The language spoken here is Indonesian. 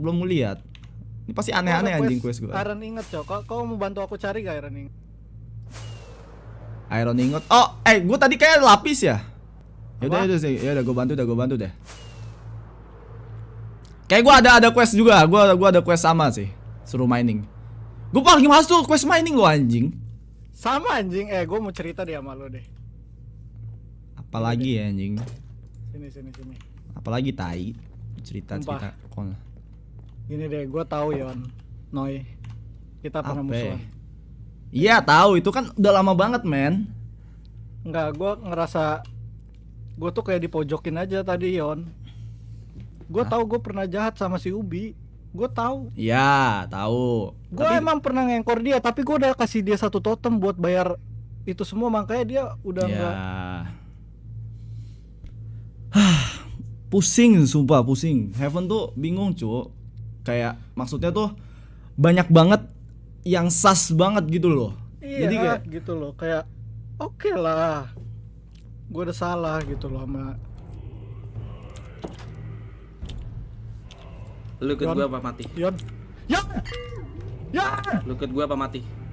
belum lihat. Ini pasti aneh-aneh anjing quest gue. Iron inget cok, kau mau bantu aku cari gak Iron inget? Iron ingot. Oh, eh, gue tadi kayak lapis ya. Ya udah, ya sih. Ya udah, gue bantu, udah gue bantu deh. Kayak gue ada ada quest juga. Gue gua ada quest sama sih. Suruh mining. Gue paling masuk tuh quest mining lo anjing. Sama anjing. Eh, gue mau cerita deh sama lo deh. Apalagi ya anjing. Sini sini sini. Apalagi tai. Cerita cerita kon. Gini deh, gue tahu Yon, ya, Noi. Kita pernah musuhan. Iya tahu, itu kan udah lama banget men. Enggak, gue ngerasa gue tuh kayak dipojokin aja tadi Yon. Gue tahu gue pernah jahat sama si Ubi. Gue tahu. Iya, tahu. Gue tapi... emang pernah ngengkor dia, tapi gue udah kasih dia satu totem buat bayar itu semua makanya dia udah ya. enggak pusing sumpah pusing Heaven tuh bingung cuy kayak maksudnya tuh banyak banget yang sas banget gitu loh iya, jadi kayak gitu loh kayak oke okay lah gue udah salah gitu loh sama lu ikut gue apa mati Yon Yon ya. ya. lu ikut gue apa mati